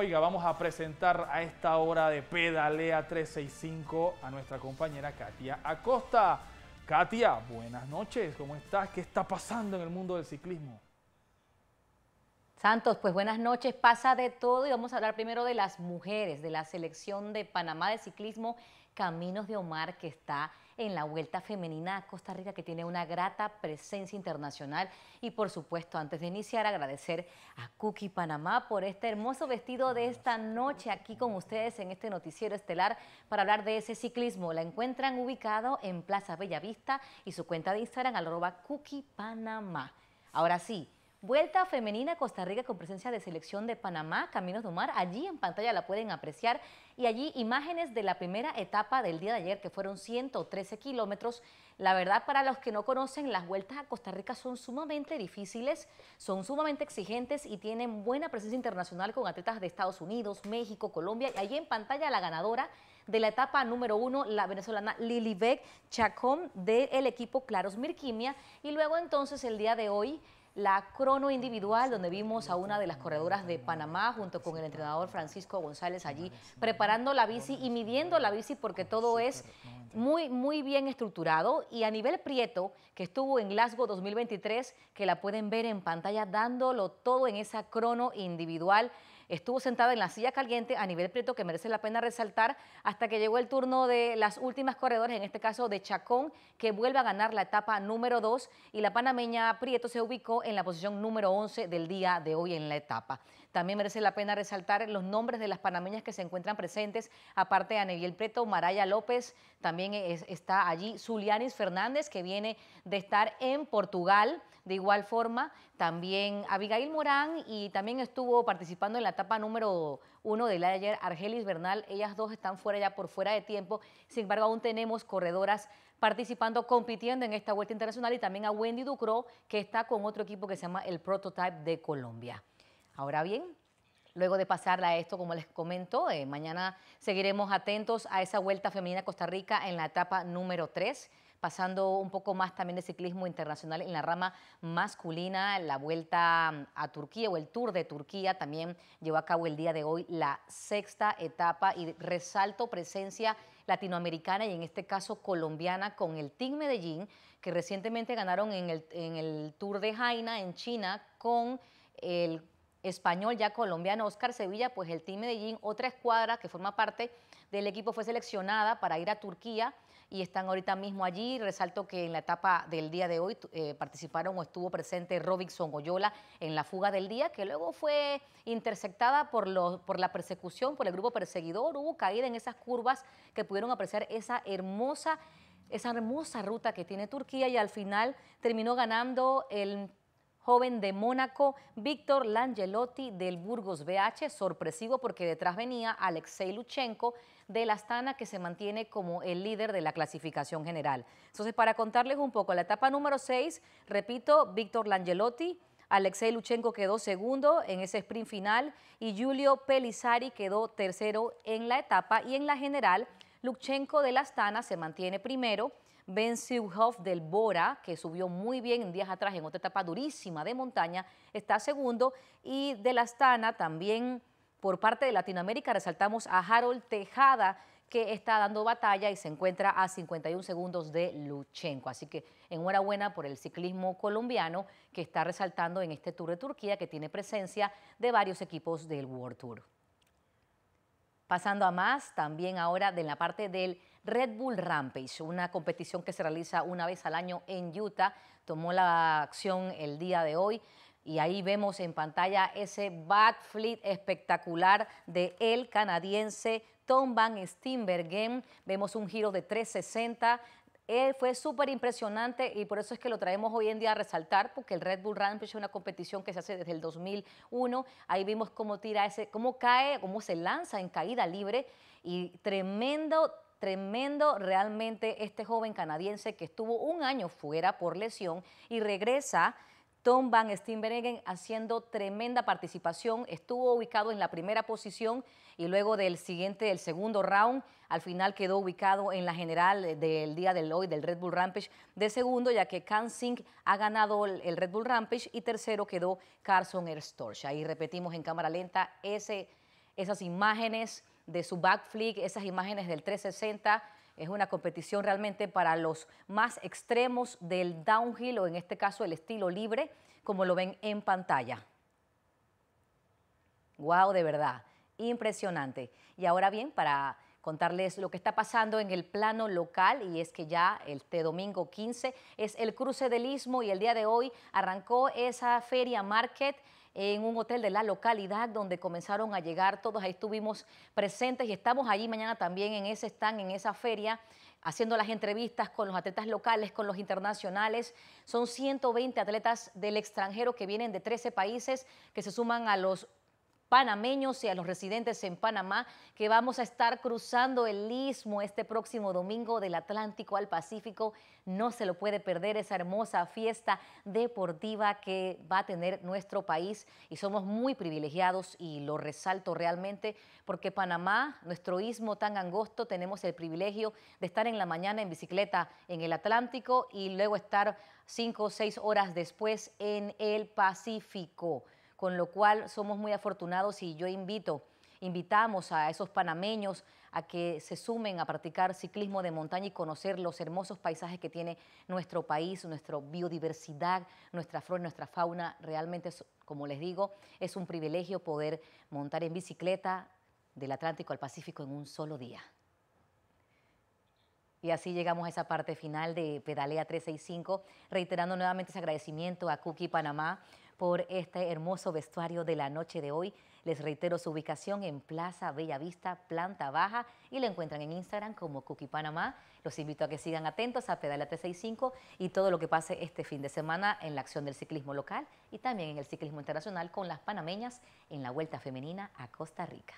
Oiga, vamos a presentar a esta hora de Pedalea 365 a nuestra compañera Katia Acosta. Katia, buenas noches, ¿cómo estás? ¿Qué está pasando en el mundo del ciclismo? Santos, pues buenas noches, pasa de todo y vamos a hablar primero de las mujeres, de la selección de Panamá de ciclismo Caminos de Omar que está en la Vuelta Femenina a Costa Rica, que tiene una grata presencia internacional. Y por supuesto, antes de iniciar, agradecer a Cookie Panamá por este hermoso vestido de esta noche aquí con ustedes en este noticiero estelar para hablar de ese ciclismo. La encuentran ubicado en Plaza Bellavista y su cuenta de Instagram, arroba Cookie Panamá. Ahora sí, Vuelta femenina Costa Rica con presencia de selección de Panamá, Caminos de Mar. Allí en pantalla la pueden apreciar y allí imágenes de la primera etapa del día de ayer que fueron 113 kilómetros. La verdad, para los que no conocen, las vueltas a Costa Rica son sumamente difíciles, son sumamente exigentes y tienen buena presencia internacional con atletas de Estados Unidos, México, Colombia. Y allí en pantalla la ganadora de la etapa número uno, la venezolana Beck Chacón del equipo Claros Mirquimia. Y luego entonces el día de hoy la crono individual, donde vimos a una de las corredoras de Panamá junto con el entrenador Francisco González allí preparando la bici y midiendo la bici porque todo es muy, muy bien estructurado. Y a nivel Prieto, que estuvo en Glasgow 2023, que la pueden ver en pantalla dándolo todo en esa crono individual. Estuvo sentada en la silla caliente a nivel Prieto que merece la pena resaltar hasta que llegó el turno de las últimas corredores, en este caso de Chacón, que vuelve a ganar la etapa número 2 y la panameña Prieto se ubicó en la posición número 11 del día de hoy en la etapa. También merece la pena resaltar los nombres de las panameñas que se encuentran presentes, aparte de Aneviel Preto, Maraya López, también está allí Zulianis Fernández, que viene de estar en Portugal, de igual forma, también Abigail Morán y también estuvo participando en la etapa número uno del ayer Argelis Bernal, ellas dos están fuera ya por fuera de tiempo, sin embargo aún tenemos corredoras participando, compitiendo en esta vuelta internacional y también a Wendy Ducro, que está con otro equipo que se llama el Prototype de Colombia. Ahora bien, luego de pasarla a esto, como les comento, eh, mañana seguiremos atentos a esa vuelta femenina Costa Rica en la etapa número 3 pasando un poco más también de ciclismo internacional en la rama masculina, la vuelta mm, a Turquía o el Tour de Turquía también llevó a cabo el día de hoy la sexta etapa y resalto presencia latinoamericana y en este caso colombiana con el Team Medellín que recientemente ganaron en el, en el Tour de Jaina en China con el español, ya colombiano, Oscar Sevilla, pues el Team Medellín, otra escuadra que forma parte del equipo, fue seleccionada para ir a Turquía y están ahorita mismo allí. Resalto que en la etapa del día de hoy eh, participaron o estuvo presente Robinson Goyola en la fuga del día, que luego fue interceptada por, los, por la persecución, por el grupo perseguidor. Hubo caída en esas curvas que pudieron apreciar esa hermosa esa hermosa ruta que tiene Turquía y al final terminó ganando el joven de Mónaco, Víctor Langelotti del Burgos BH, sorpresivo porque detrás venía Alexei Luchenko la Astana que se mantiene como el líder de la clasificación general. Entonces, para contarles un poco, la etapa número 6, repito, Víctor Langelotti, Alexei Luchenko quedó segundo en ese sprint final y Julio Pelizari quedó tercero en la etapa y en la general, Luchenko la Astana se mantiene primero, Ben Siuhoff del Bora, que subió muy bien en días atrás en otra etapa durísima de montaña, está segundo. Y de la Astana también por parte de Latinoamérica resaltamos a Harold Tejada, que está dando batalla y se encuentra a 51 segundos de Luchenko. Así que enhorabuena por el ciclismo colombiano que está resaltando en este Tour de Turquía, que tiene presencia de varios equipos del World Tour. Pasando a más, también ahora de la parte del Red Bull Rampage, una competición que se realiza una vez al año en Utah, tomó la acción el día de hoy. Y ahí vemos en pantalla ese backflip espectacular de el canadiense Tom Van Steenbergen. Vemos un giro de 360. Eh, fue súper impresionante y por eso es que lo traemos hoy en día a resaltar, porque el Red Bull Rampage es una competición que se hace desde el 2001. Ahí vimos cómo tira ese, cómo cae, cómo se lanza en caída libre y tremendo Tremendo realmente este joven canadiense que estuvo un año fuera por lesión y regresa Tom Van Steenbergen haciendo tremenda participación, estuvo ubicado en la primera posición y luego del siguiente, el segundo round, al final quedó ubicado en la general del día del hoy del Red Bull Rampage de segundo, ya que Can ha ganado el Red Bull Rampage y tercero quedó Carson Erstorch. Ahí repetimos en cámara lenta esas imágenes de su backflip, esas imágenes del 360. Es una competición realmente para los más extremos del downhill o en este caso el estilo libre, como lo ven en pantalla. Wow, de verdad, impresionante. Y ahora bien, para contarles lo que está pasando en el plano local y es que ya este domingo 15 es el cruce del istmo y el día de hoy arrancó esa feria market en un hotel de la localidad donde comenzaron a llegar todos. Ahí estuvimos presentes y estamos allí mañana también en ese stand, en esa feria haciendo las entrevistas con los atletas locales, con los internacionales. Son 120 atletas del extranjero que vienen de 13 países que se suman a los panameños y a los residentes en Panamá que vamos a estar cruzando el istmo este próximo domingo del Atlántico al Pacífico. No se lo puede perder esa hermosa fiesta deportiva que va a tener nuestro país y somos muy privilegiados y lo resalto realmente porque Panamá, nuestro istmo tan angosto, tenemos el privilegio de estar en la mañana en bicicleta en el Atlántico y luego estar cinco o seis horas después en el Pacífico con lo cual somos muy afortunados y yo invito, invitamos a esos panameños a que se sumen a practicar ciclismo de montaña y conocer los hermosos paisajes que tiene nuestro país, nuestra biodiversidad, nuestra flora, nuestra fauna. Realmente, como les digo, es un privilegio poder montar en bicicleta del Atlántico al Pacífico en un solo día. Y así llegamos a esa parte final de Pedalea 365, reiterando nuevamente ese agradecimiento a Cookie Panamá por este hermoso vestuario de la noche de hoy. Les reitero su ubicación en Plaza Bella Vista, planta baja, y la encuentran en Instagram como Cookie Panamá. Los invito a que sigan atentos a Pedalea 365 y todo lo que pase este fin de semana en la acción del ciclismo local y también en el ciclismo internacional con las panameñas en la Vuelta Femenina a Costa Rica.